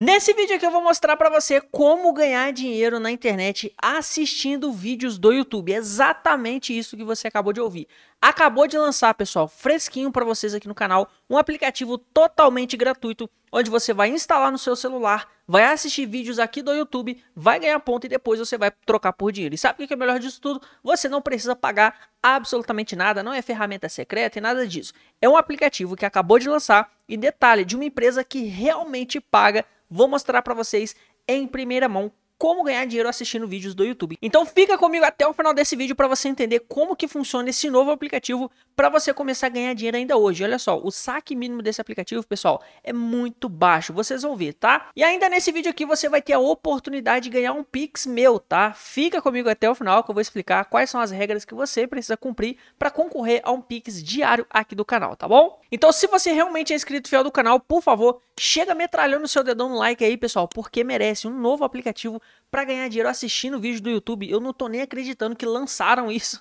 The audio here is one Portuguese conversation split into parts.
Nesse vídeo aqui eu vou mostrar para você como ganhar dinheiro na internet assistindo vídeos do YouTube. É exatamente isso que você acabou de ouvir. Acabou de lançar, pessoal, fresquinho para vocês aqui no canal, um aplicativo totalmente gratuito, onde você vai instalar no seu celular, vai assistir vídeos aqui do YouTube, vai ganhar ponto e depois você vai trocar por dinheiro. E sabe o que é melhor disso tudo? Você não precisa pagar absolutamente nada, não é ferramenta secreta e nada disso. É um aplicativo que acabou de lançar e detalhe de uma empresa que realmente paga vou mostrar para vocês em primeira mão como ganhar dinheiro assistindo vídeos do YouTube. Então fica comigo até o final desse vídeo para você entender como que funciona esse novo aplicativo para você começar a ganhar dinheiro ainda hoje. Olha só, o saque mínimo desse aplicativo, pessoal, é muito baixo, vocês vão ver, tá? E ainda nesse vídeo aqui você vai ter a oportunidade de ganhar um Pix meu, tá? Fica comigo até o final que eu vou explicar quais são as regras que você precisa cumprir para concorrer a um Pix diário aqui do canal, tá bom? Então, se você realmente é inscrito fiel do canal, por favor, chega metralhando o seu dedão no like aí, pessoal, porque merece um novo aplicativo para ganhar dinheiro assistindo vídeo do YouTube. Eu não tô nem acreditando que lançaram isso.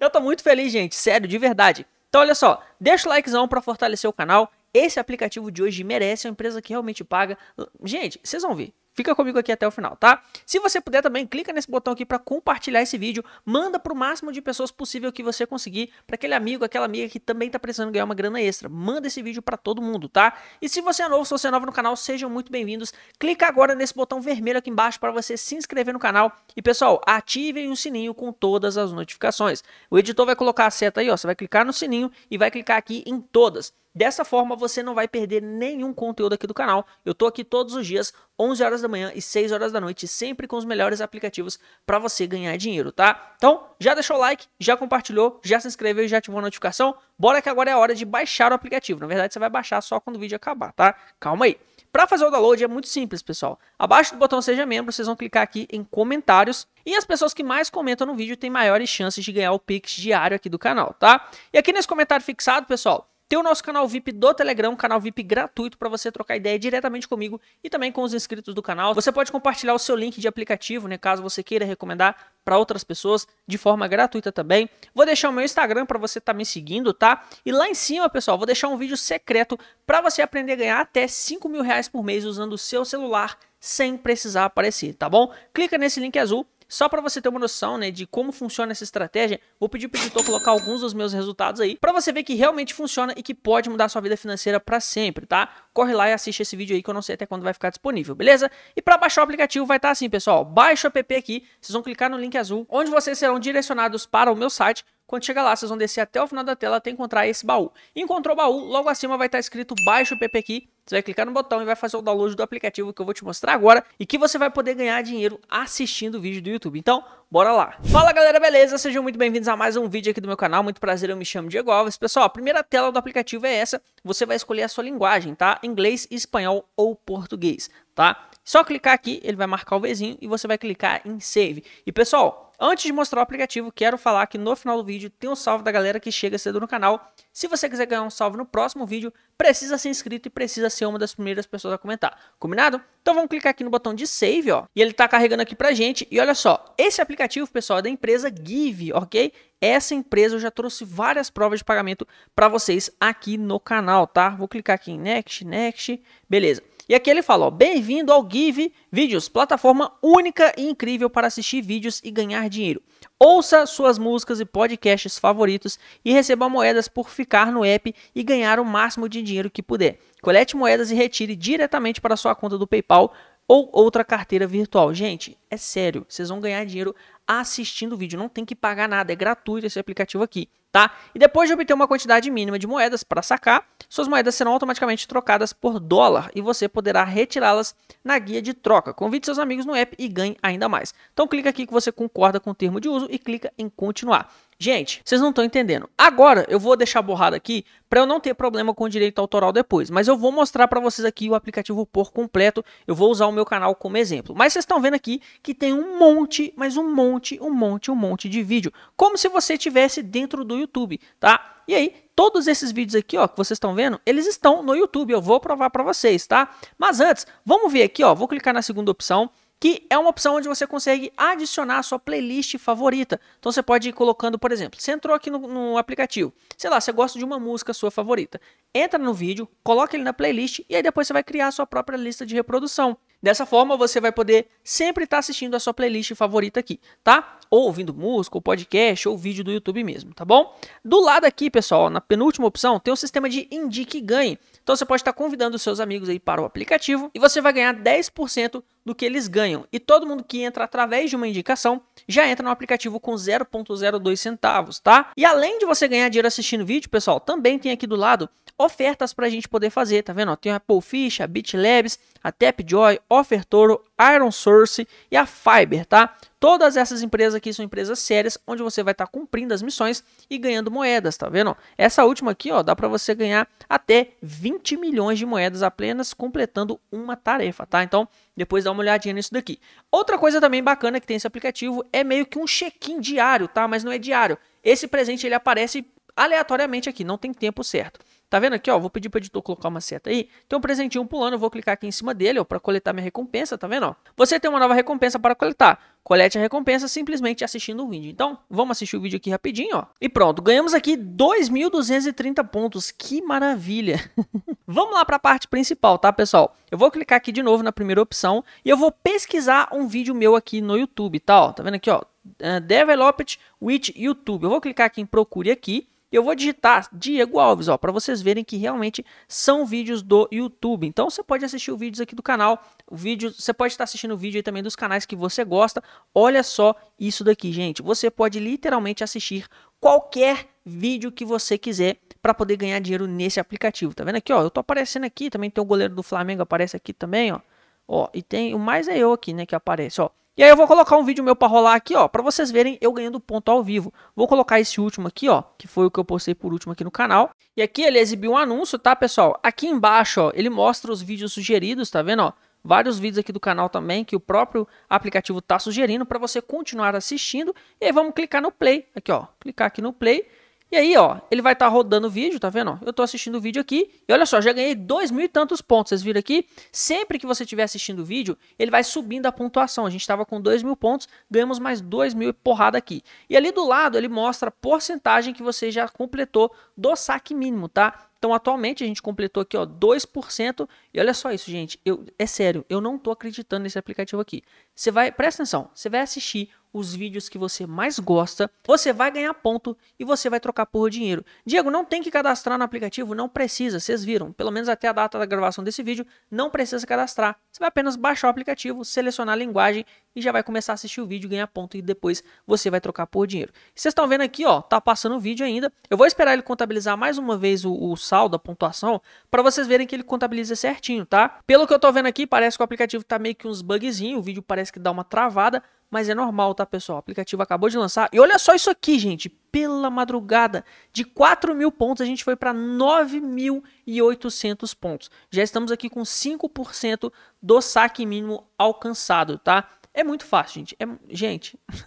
Eu tô muito feliz, gente, sério, de verdade. Então, olha só, deixa o likezão para fortalecer o canal. Esse aplicativo de hoje merece, é uma empresa que realmente paga. Gente, vocês vão ver. Fica comigo aqui até o final, tá? Se você puder também, clica nesse botão aqui para compartilhar esse vídeo, manda para o máximo de pessoas possível que você conseguir, para aquele amigo, aquela amiga que também está precisando ganhar uma grana extra. Manda esse vídeo para todo mundo, tá? E se você é novo, se você é novo no canal, sejam muito bem-vindos. Clica agora nesse botão vermelho aqui embaixo para você se inscrever no canal. E pessoal, ativem o sininho com todas as notificações. O editor vai colocar a seta aí, ó, você vai clicar no sininho e vai clicar aqui em todas. Dessa forma, você não vai perder nenhum conteúdo aqui do canal. Eu tô aqui todos os dias, 11 horas da manhã e 6 horas da noite, sempre com os melhores aplicativos para você ganhar dinheiro, tá? Então, já deixou o like, já compartilhou, já se inscreveu e já ativou a notificação? Bora que agora é a hora de baixar o aplicativo. Na verdade, você vai baixar só quando o vídeo acabar, tá? Calma aí. Para fazer o download é muito simples, pessoal. Abaixo do botão Seja Membro, vocês vão clicar aqui em Comentários e as pessoas que mais comentam no vídeo têm maiores chances de ganhar o Pix diário aqui do canal, tá? E aqui nesse comentário fixado, pessoal, tem o nosso canal VIP do Telegram, canal VIP gratuito para você trocar ideia diretamente comigo e também com os inscritos do canal. Você pode compartilhar o seu link de aplicativo, né, caso você queira recomendar para outras pessoas de forma gratuita também. Vou deixar o meu Instagram para você estar tá me seguindo, tá? E lá em cima, pessoal, vou deixar um vídeo secreto para você aprender a ganhar até 5 mil reais por mês usando o seu celular sem precisar aparecer, tá bom? Clica nesse link azul só para você ter uma noção, né, de como funciona essa estratégia, vou pedir para editor colocar alguns dos meus resultados aí, para você ver que realmente funciona e que pode mudar sua vida financeira para sempre, tá? Corre lá e assiste esse vídeo aí que eu não sei até quando vai ficar disponível, beleza? E para baixar o aplicativo vai estar tá assim, pessoal, baixa o app aqui, vocês vão clicar no link azul, onde vocês serão direcionados para o meu site, quando chegar lá, vocês vão descer até o final da tela até encontrar esse baú. Encontrou o baú, logo acima vai estar escrito baixo o aqui. Você vai clicar no botão e vai fazer o download do aplicativo que eu vou te mostrar agora e que você vai poder ganhar dinheiro assistindo o vídeo do YouTube. Então, bora lá. Fala galera, beleza? Sejam muito bem-vindos a mais um vídeo aqui do meu canal. Muito prazer, eu me chamo Diego Alves. Pessoal, a primeira tela do aplicativo é essa. Você vai escolher a sua linguagem, tá? Inglês, espanhol ou português, tá? Só clicar aqui, ele vai marcar o vizinho e você vai clicar em save. E pessoal, Antes de mostrar o aplicativo, quero falar que no final do vídeo tem um salve da galera que chega cedo no canal. Se você quiser ganhar um salve no próximo vídeo, precisa ser inscrito e precisa ser uma das primeiras pessoas a comentar. Combinado? Então vamos clicar aqui no botão de save, ó. E ele tá carregando aqui pra gente. E olha só, esse aplicativo, pessoal, é da empresa Give, ok? Essa empresa eu já trouxe várias provas de pagamento para vocês aqui no canal, tá? Vou clicar aqui em next, next, beleza. E aqui ele fala: bem-vindo ao Give Vídeos, plataforma única e incrível para assistir vídeos e ganhar dinheiro. Ouça suas músicas e podcasts favoritos e receba moedas por ficar no app e ganhar o máximo de dinheiro que puder. Colete moedas e retire diretamente para sua conta do PayPal ou outra carteira virtual. Gente, é sério, vocês vão ganhar dinheiro assistindo o vídeo, não tem que pagar nada, é gratuito esse aplicativo aqui tá? E depois de obter uma quantidade mínima de moedas para sacar, suas moedas serão automaticamente trocadas por dólar e você poderá retirá-las na guia de troca. Convide seus amigos no app e ganhe ainda mais. Então clica aqui que você concorda com o termo de uso e clica em continuar. Gente, vocês não estão entendendo. Agora eu vou deixar borrado aqui para eu não ter problema com direito autoral depois, mas eu vou mostrar para vocês aqui o aplicativo por completo. Eu vou usar o meu canal como exemplo. Mas vocês estão vendo aqui que tem um monte, mas um monte, um monte, um monte de vídeo, como se você estivesse dentro do YouTube, tá? E aí, todos esses vídeos aqui, ó, que vocês estão vendo, eles estão no YouTube. Eu vou provar para vocês, tá? Mas antes, vamos ver aqui, ó, vou clicar na segunda opção que é uma opção onde você consegue adicionar a sua playlist favorita. Então você pode ir colocando, por exemplo, você entrou aqui no, no aplicativo, sei lá, você gosta de uma música sua favorita, entra no vídeo, coloca ele na playlist e aí depois você vai criar a sua própria lista de reprodução. Dessa forma, você vai poder sempre estar tá assistindo a sua playlist favorita aqui, tá? Ou ouvindo música, ou podcast, ou vídeo do YouTube mesmo, tá bom? Do lado aqui, pessoal, na penúltima opção, tem o um sistema de indique e ganhe. Então você pode estar tá convidando os seus amigos aí para o aplicativo e você vai ganhar 10% do que eles ganham. E todo mundo que entra através de uma indicação já entra no aplicativo com 0.02 centavos, tá? E além de você ganhar dinheiro assistindo vídeo, pessoal, também tem aqui do lado ofertas para a gente poder fazer, tá vendo? Ó, tem a Apple a BitLabs, a TapJoy, Offertoro, Iron Source e a Fiber, tá? Todas essas empresas aqui são empresas sérias, onde você vai estar tá cumprindo as missões e ganhando moedas, tá vendo? Essa última aqui, ó, dá para você ganhar até 20 milhões de moedas apenas completando uma tarefa, tá? Então, depois dá uma olhadinha nisso daqui. Outra coisa também bacana que tem esse aplicativo é meio que um check-in diário, tá? Mas não é diário. Esse presente ele aparece aleatoriamente aqui, não tem tempo certo. Tá vendo aqui, ó? Vou pedir para o editor colocar uma seta aí. Tem um presentinho pulando, eu vou clicar aqui em cima dele, ó, para coletar minha recompensa, tá vendo, ó? Você tem uma nova recompensa para coletar. Colete a recompensa simplesmente assistindo o vídeo. Então, vamos assistir o vídeo aqui rapidinho, ó. E pronto, ganhamos aqui 2.230 pontos. Que maravilha! vamos lá para a parte principal, tá, pessoal? Eu vou clicar aqui de novo na primeira opção e eu vou pesquisar um vídeo meu aqui no YouTube, tá, ó? Tá vendo aqui, ó? É, developed with YouTube. Eu vou clicar aqui em procure aqui eu vou digitar Diego Alves, ó, para vocês verem que realmente são vídeos do YouTube. Então você pode assistir os vídeos aqui do canal, o vídeo, você pode estar assistindo o vídeo também dos canais que você gosta. Olha só isso daqui, gente. Você pode literalmente assistir qualquer vídeo que você quiser para poder ganhar dinheiro nesse aplicativo. Tá vendo aqui, ó? Eu tô aparecendo aqui, também tem o goleiro do Flamengo aparece aqui também, ó. Ó, e tem o mais é eu aqui, né, que aparece, ó. E aí eu vou colocar um vídeo meu para rolar aqui, ó, para vocês verem eu ganhando ponto ao vivo. Vou colocar esse último aqui, ó, que foi o que eu postei por último aqui no canal. E aqui ele exibiu um anúncio, tá, pessoal? Aqui embaixo, ó, ele mostra os vídeos sugeridos, tá vendo, ó? Vários vídeos aqui do canal também que o próprio aplicativo tá sugerindo para você continuar assistindo. E aí vamos clicar no play, aqui, ó, clicar aqui no play e aí, ó, ele vai estar tá rodando o vídeo, tá vendo? Eu estou assistindo o vídeo aqui e olha só, já ganhei dois mil e tantos pontos. Vocês viram aqui? Sempre que você estiver assistindo o vídeo, ele vai subindo a pontuação. A gente estava com dois mil pontos, ganhamos mais dois mil e porrada aqui. E ali do lado ele mostra a porcentagem que você já completou do saque mínimo, tá? Então, atualmente, a gente completou aqui, ó, 2%. E olha só isso, gente. Eu, é sério, eu não tô acreditando nesse aplicativo aqui. Você vai, presta atenção, você vai assistir os vídeos que você mais gosta, você vai ganhar ponto e você vai trocar por dinheiro. Diego, não tem que cadastrar no aplicativo, não precisa, vocês viram, pelo menos até a data da gravação desse vídeo, não precisa cadastrar. Você vai apenas baixar o aplicativo, selecionar a linguagem e já vai começar a assistir o vídeo, ganhar ponto e depois você vai trocar por dinheiro. Vocês estão vendo aqui, ó, tá passando o vídeo ainda. Eu vou esperar ele contabilizar mais uma vez o, o saldo, a pontuação, para vocês verem que ele contabiliza certinho, tá? Pelo que eu tô vendo aqui, parece que o aplicativo tá meio que uns bugzinhos, o vídeo parece que dá uma travada, mas é normal, tá, pessoal? O aplicativo acabou de lançar. E olha só isso aqui, gente. Pela madrugada, de 4 mil pontos, a gente foi para 9.800 pontos. Já estamos aqui com 5% do saque mínimo alcançado, tá? É muito fácil, gente. É... Gente,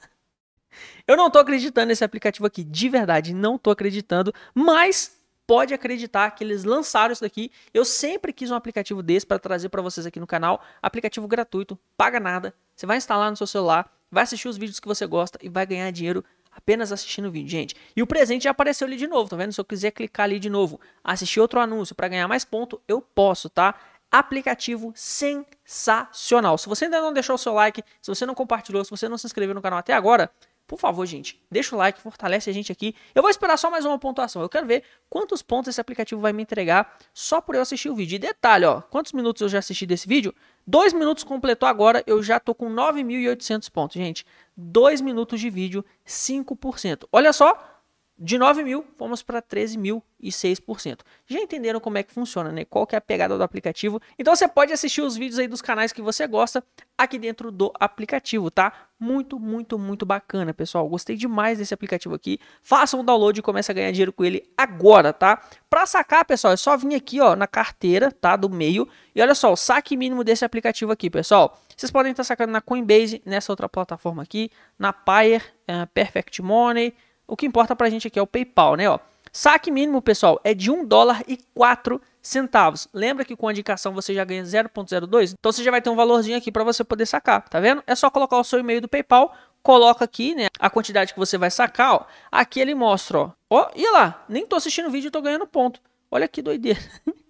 eu não tô acreditando nesse aplicativo aqui. De verdade, não tô acreditando. Mas pode acreditar que eles lançaram isso daqui. Eu sempre quis um aplicativo desse para trazer para vocês aqui no canal. Aplicativo gratuito, paga nada. Você vai instalar no seu celular, vai assistir os vídeos que você gosta e vai ganhar dinheiro apenas assistindo o vídeo, gente. E o presente já apareceu ali de novo, tá vendo? Se eu quiser clicar ali de novo, assistir outro anúncio para ganhar mais ponto, eu posso, tá? aplicativo sensacional. Se você ainda não deixou o seu like, se você não compartilhou, se você não se inscreveu no canal até agora, por favor, gente, deixa o like, fortalece a gente aqui. Eu vou esperar só mais uma pontuação. Eu quero ver quantos pontos esse aplicativo vai me entregar só por eu assistir o vídeo. E detalhe, ó, quantos minutos eu já assisti desse vídeo? Dois minutos completou agora, eu já tô com 9.800 pontos, gente. Dois minutos de vídeo, 5%. Olha só, de 9 mil, fomos para 13.006%. Já entenderam como é que funciona, né? Qual que é a pegada do aplicativo? Então você pode assistir os vídeos aí dos canais que você gosta aqui dentro do aplicativo, tá? Muito, muito, muito bacana, pessoal. Gostei demais desse aplicativo aqui. Faça um download e comece a ganhar dinheiro com ele agora, tá? Para sacar, pessoal, é só vir aqui, ó, na carteira, tá, do meio. E olha só, o saque mínimo desse aplicativo aqui, pessoal. Vocês podem estar sacando na Coinbase, nessa outra plataforma aqui, na Payer, uh, Perfect Money, o que importa pra gente aqui é o PayPal, né? Ó, saque mínimo, pessoal, é de 1 dólar e 4 centavos. Lembra que com a indicação você já ganha 0.02? Então você já vai ter um valorzinho aqui para você poder sacar, tá vendo? É só colocar o seu e-mail do PayPal, coloca aqui, né, a quantidade que você vai sacar, ó. Aqui ele mostra, ó. Ó, e lá, nem tô assistindo o vídeo e tô ganhando ponto. Olha que doideira.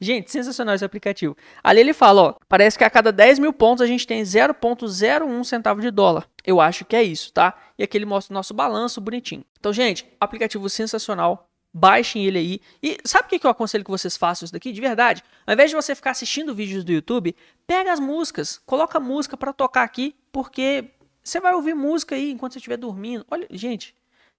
Gente, sensacional esse aplicativo. Ali ele fala, ó, parece que a cada 10 mil pontos a gente tem 0,01 centavo de dólar. Eu acho que é isso, tá? E aqui ele mostra o nosso balanço bonitinho. Então, gente, aplicativo sensacional. Baixem ele aí. E sabe o que eu aconselho que vocês façam isso daqui? De verdade, ao invés de você ficar assistindo vídeos do YouTube, pega as músicas, coloca música para tocar aqui, porque você vai ouvir música aí enquanto você estiver dormindo. Olha, gente,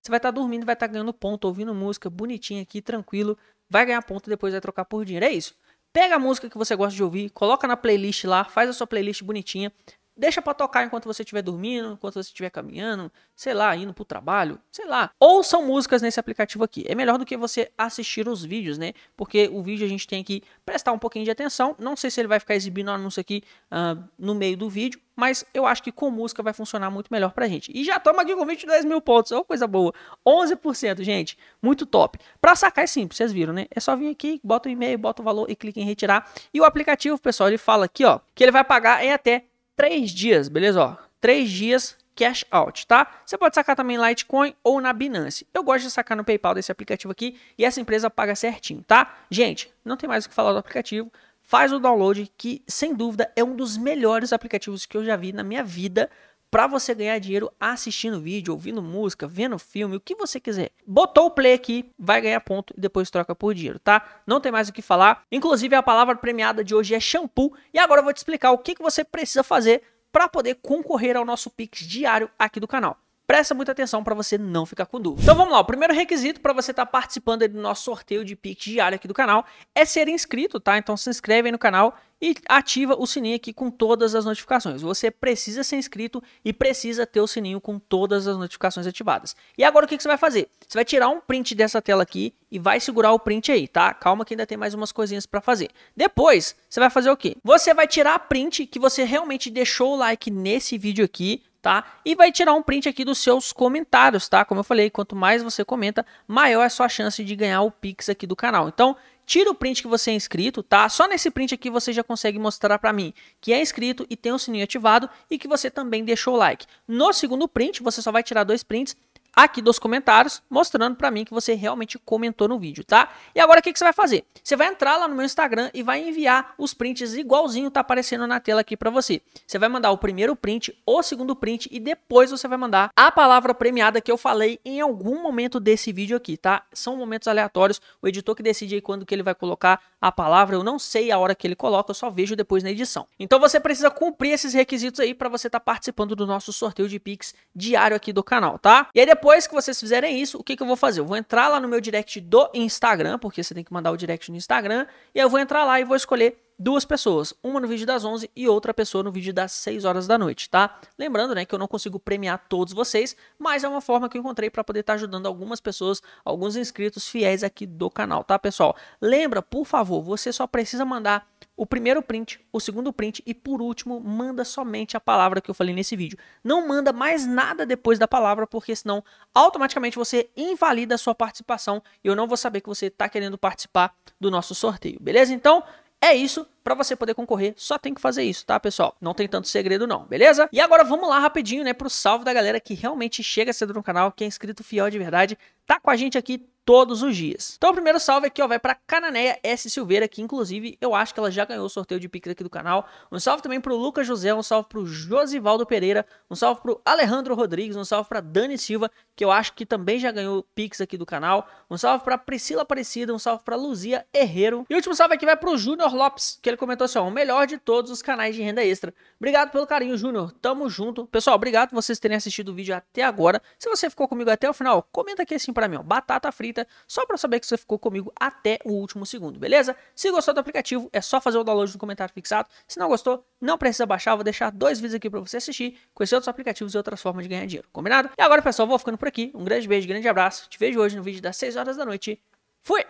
você vai estar tá dormindo, vai estar tá ganhando ponto, ouvindo música bonitinha aqui, tranquilo. Vai ganhar ponto e depois vai trocar por dinheiro. É isso. Pega a música que você gosta de ouvir, coloca na playlist lá, faz a sua playlist bonitinha, Deixa para tocar enquanto você estiver dormindo, enquanto você estiver caminhando, sei lá, indo pro trabalho, sei lá. Ou são músicas nesse aplicativo aqui. É melhor do que você assistir os vídeos, né? Porque o vídeo a gente tem que prestar um pouquinho de atenção. Não sei se ele vai ficar exibindo o anúncio aqui uh, no meio do vídeo, mas eu acho que com música vai funcionar muito melhor pra gente. E já toma aqui com 22 mil pontos, Ô, oh, coisa boa. 11%, gente, muito top. Pra sacar é simples, vocês viram, né? É só vir aqui, bota o e-mail, bota o valor e clica em retirar. E o aplicativo, pessoal, ele fala aqui, ó, que ele vai pagar em até três dias, beleza? Ó, três dias cash out, tá? Você pode sacar também Litecoin ou na Binance. Eu gosto de sacar no PayPal desse aplicativo aqui e essa empresa paga certinho, tá? Gente, não tem mais o que falar do aplicativo. Faz o download que, sem dúvida, é um dos melhores aplicativos que eu já vi na minha vida para você ganhar dinheiro assistindo vídeo, ouvindo música, vendo filme, o que você quiser. Botou o play aqui, vai ganhar ponto e depois troca por dinheiro, tá? Não tem mais o que falar. Inclusive, a palavra premiada de hoje é shampoo. E agora eu vou te explicar o que, que você precisa fazer para poder concorrer ao nosso Pix diário aqui do canal. Presta muita atenção para você não ficar com dúvida. Então vamos lá, o primeiro requisito para você estar tá participando do nosso sorteio de Pix diário aqui do canal é ser inscrito, tá? Então se inscreve aí no canal e ativa o sininho aqui com todas as notificações. Você precisa ser inscrito e precisa ter o sininho com todas as notificações ativadas. E agora o que, que você vai fazer? Você vai tirar um print dessa tela aqui e vai segurar o print aí, tá? Calma que ainda tem mais umas coisinhas para fazer. Depois, você vai fazer o quê? Você vai tirar a print que você realmente deixou o like nesse vídeo aqui, tá? E vai tirar um print aqui dos seus comentários, tá? Como eu falei, quanto mais você comenta, maior é a sua chance de ganhar o Pix aqui do canal. Então, tira o print que você é inscrito, tá? Só nesse print aqui você já consegue mostrar para mim que é inscrito e tem o sininho ativado e que você também deixou o like. No segundo print, você só vai tirar dois prints aqui dos comentários, mostrando para mim que você realmente comentou no vídeo, tá? E agora o que, que você vai fazer? Você vai entrar lá no meu Instagram e vai enviar os prints igualzinho tá aparecendo na tela aqui para você. Você vai mandar o primeiro print, o segundo print e depois você vai mandar a palavra premiada que eu falei em algum momento desse vídeo aqui, tá? São momentos aleatórios, o editor que decide aí quando que ele vai colocar a palavra, eu não sei a hora que ele coloca, eu só vejo depois na edição. Então você precisa cumprir esses requisitos aí para você estar tá participando do nosso sorteio de Pix diário aqui do canal, tá? E aí depois depois que vocês fizerem isso, o que, que eu vou fazer? Eu vou entrar lá no meu direct do Instagram, porque você tem que mandar o direct no Instagram, e eu vou entrar lá e vou escolher duas pessoas, uma no vídeo das 11 e outra pessoa no vídeo das 6 horas da noite, tá? Lembrando, né, que eu não consigo premiar todos vocês, mas é uma forma que eu encontrei para poder estar tá ajudando algumas pessoas, alguns inscritos fiéis aqui do canal, tá, pessoal? Lembra, por favor, você só precisa mandar o primeiro print, o segundo print e por último, manda somente a palavra que eu falei nesse vídeo. Não manda mais nada depois da palavra, porque senão automaticamente você invalida a sua participação e eu não vou saber que você está querendo participar do nosso sorteio, beleza? Então, é isso. Para você poder concorrer, só tem que fazer isso, tá, pessoal? Não tem tanto segredo não, beleza? E agora vamos lá rapidinho, né, pro salve da galera que realmente chega cedo no canal, que é inscrito fiel de verdade, tá com a gente aqui todos os dias. Então o primeiro salve aqui ó, vai para cananeia S. Silveira, que inclusive eu acho que ela já ganhou o sorteio de pix aqui do canal. Um salve também para o Lucas José, um salve para o Josivaldo Pereira, um salve para o Alejandro Rodrigues, um salve para Dani Silva, que eu acho que também já ganhou pix aqui do canal. Um salve para Priscila Aparecida, um salve para Luzia Herreiro. E o último salve aqui vai para o Júnior Lopes, que ele ele comentou assim: ó, o melhor de todos os canais de renda extra. Obrigado pelo carinho, Júnior. Tamo junto. Pessoal, obrigado por vocês terem assistido o vídeo até agora. Se você ficou comigo até o final, comenta aqui assim para mim, ó, batata frita, só para saber que você ficou comigo até o último segundo, beleza? Se gostou do aplicativo, é só fazer o download no comentário fixado. Se não gostou, não precisa baixar, vou deixar dois vídeos aqui para você assistir, conhecer outros aplicativos e outras formas de ganhar dinheiro, combinado? E agora, pessoal, vou ficando por aqui. Um grande beijo, grande abraço. Te vejo hoje no vídeo das 6 horas da noite. Fui!